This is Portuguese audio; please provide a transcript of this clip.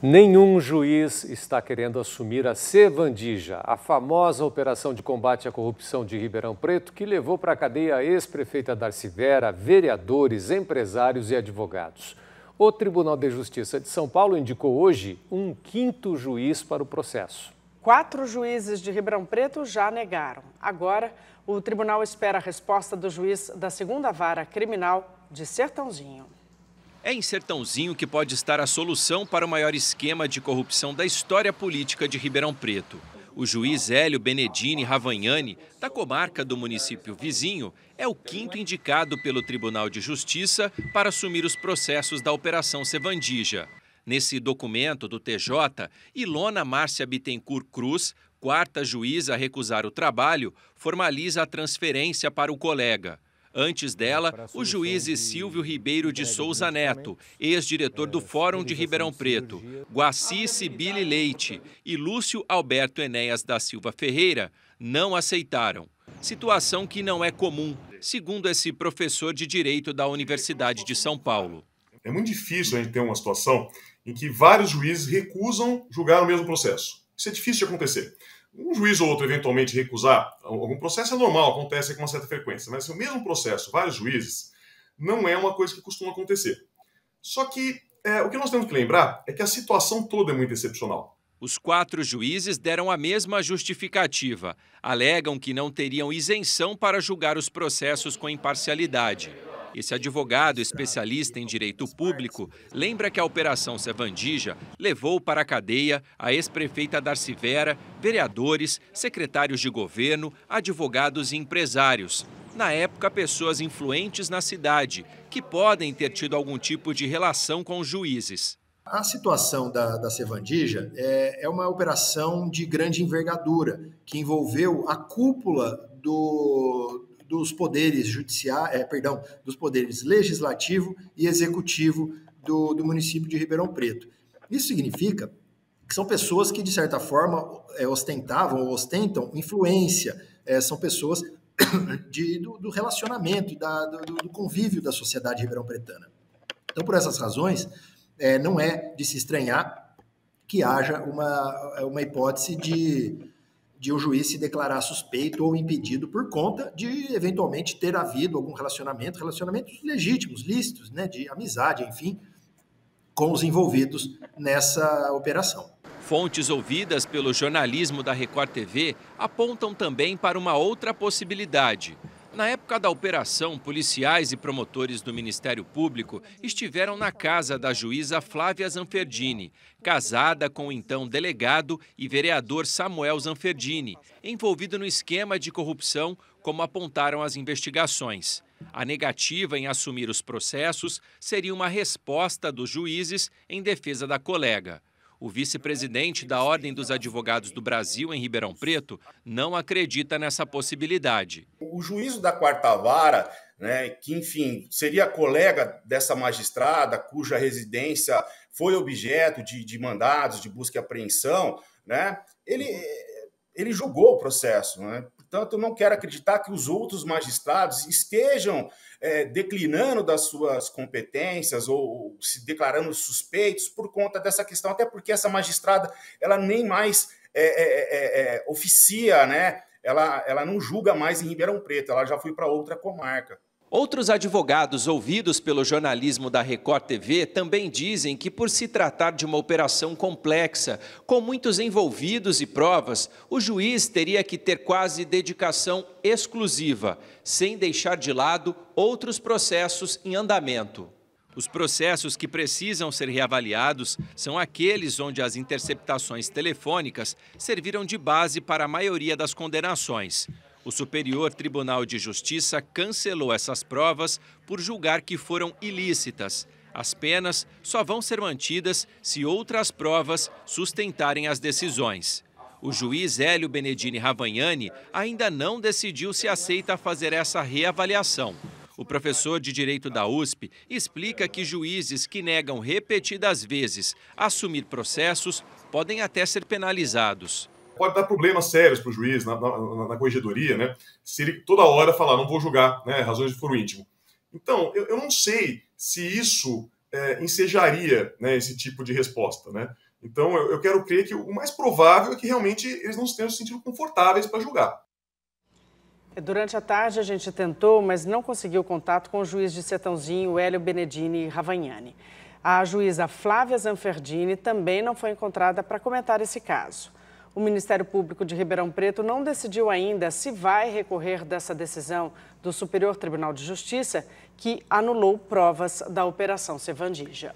Nenhum juiz está querendo assumir a Sevandija, a famosa operação de combate à corrupção de Ribeirão Preto, que levou para a cadeia a ex-prefeita Darcy Vera, vereadores, empresários e advogados. O Tribunal de Justiça de São Paulo indicou hoje um quinto juiz para o processo. Quatro juízes de Ribeirão Preto já negaram. Agora, o tribunal espera a resposta do juiz da segunda vara criminal de Sertãozinho. É em Sertãozinho que pode estar a solução para o maior esquema de corrupção da história política de Ribeirão Preto. O juiz Hélio Benedini Ravagnani, da comarca do município vizinho, é o quinto indicado pelo Tribunal de Justiça para assumir os processos da Operação Sevandija. Nesse documento do TJ, Ilona Márcia Bittencourt Cruz, quarta juíza a recusar o trabalho, formaliza a transferência para o colega. Antes dela, os juízes Silvio Ribeiro de Souza Neto, ex-diretor do é, Fórum de Ribeirão Preto, Guaci Sibili Leite e Lúcio Alberto Enéas da Silva Ferreira, não aceitaram. Situação que não é comum, segundo esse professor de Direito da Universidade de São Paulo. É muito difícil a gente ter uma situação em que vários juízes recusam julgar o mesmo processo. Isso é difícil de acontecer um juiz ou outro eventualmente recusar algum processo é normal, acontece com uma certa frequência, mas se o mesmo processo, vários juízes, não é uma coisa que costuma acontecer. Só que é, o que nós temos que lembrar é que a situação toda é muito excepcional. Os quatro juízes deram a mesma justificativa. Alegam que não teriam isenção para julgar os processos com imparcialidade. Esse advogado especialista em direito público lembra que a Operação Sevandija levou para a cadeia a ex-prefeita Darcy Vera, vereadores, secretários de governo, advogados e empresários. Na época, pessoas influentes na cidade, que podem ter tido algum tipo de relação com os juízes. A situação da, da Cevandija é, é uma operação de grande envergadura, que envolveu a cúpula do, dos poderes judiciário, é, eh, perdão, dos poderes legislativo e executivo do, do município de Ribeirão Preto. Isso significa que são pessoas que, de certa forma, é, ostentavam ou ostentam influência, é, são pessoas de, do, do, relacionamento e da, do, do, convívio da sociedade ribeirão-pretana. Então, por essas razões, é, não é de se estranhar que haja uma, uma hipótese de, de o juiz se declarar suspeito ou impedido por conta de eventualmente ter havido algum relacionamento, relacionamentos legítimos, lícitos, né, de amizade, enfim, com os envolvidos nessa operação. Fontes ouvidas pelo jornalismo da Record TV apontam também para uma outra possibilidade. Na época da operação, policiais e promotores do Ministério Público estiveram na casa da juíza Flávia Zanferdini, casada com o então delegado e vereador Samuel Zanferdini, envolvido no esquema de corrupção, como apontaram as investigações. A negativa em assumir os processos seria uma resposta dos juízes em defesa da colega. O vice-presidente da Ordem dos Advogados do Brasil, em Ribeirão Preto, não acredita nessa possibilidade. O juízo da quarta vara, né, que, enfim, seria colega dessa magistrada, cuja residência foi objeto de, de mandados de busca e apreensão, né, ele, ele julgou o processo, né? Portanto, não quero acreditar que os outros magistrados estejam é, declinando das suas competências ou se declarando suspeitos por conta dessa questão, até porque essa magistrada ela nem mais é, é, é, é, é oficia, né? Ela, ela não julga mais em Ribeirão Preto, ela já foi para outra comarca. Outros advogados ouvidos pelo jornalismo da Record TV também dizem que, por se tratar de uma operação complexa, com muitos envolvidos e provas, o juiz teria que ter quase dedicação exclusiva, sem deixar de lado outros processos em andamento. Os processos que precisam ser reavaliados são aqueles onde as interceptações telefônicas serviram de base para a maioria das condenações. O Superior Tribunal de Justiça cancelou essas provas por julgar que foram ilícitas. As penas só vão ser mantidas se outras provas sustentarem as decisões. O juiz Hélio Benedini Ravagnani ainda não decidiu se aceita fazer essa reavaliação. O professor de Direito da USP explica que juízes que negam repetidas vezes assumir processos podem até ser penalizados pode dar problemas sérios para o juiz na, na, na, corregedoria, né? Se ele toda hora falar, não vou julgar, né? Razões de foro íntimo. Então, eu, eu não sei se isso é, ensejaria né, esse tipo de resposta, né? Então, eu, eu quero crer que o mais provável é que realmente eles não tenham se sentido confortáveis para julgar. É, durante a tarde a gente tentou, mas não conseguiu contato com o juiz de Setãozinho, Hélio Benedini Ravagnani. A juíza Flávia Zanferdini também não foi encontrada para comentar esse caso. O Ministério Público de Ribeirão Preto não decidiu ainda se vai recorrer dessa decisão do Superior Tribunal de Justiça, que anulou provas da Operação Sevandija.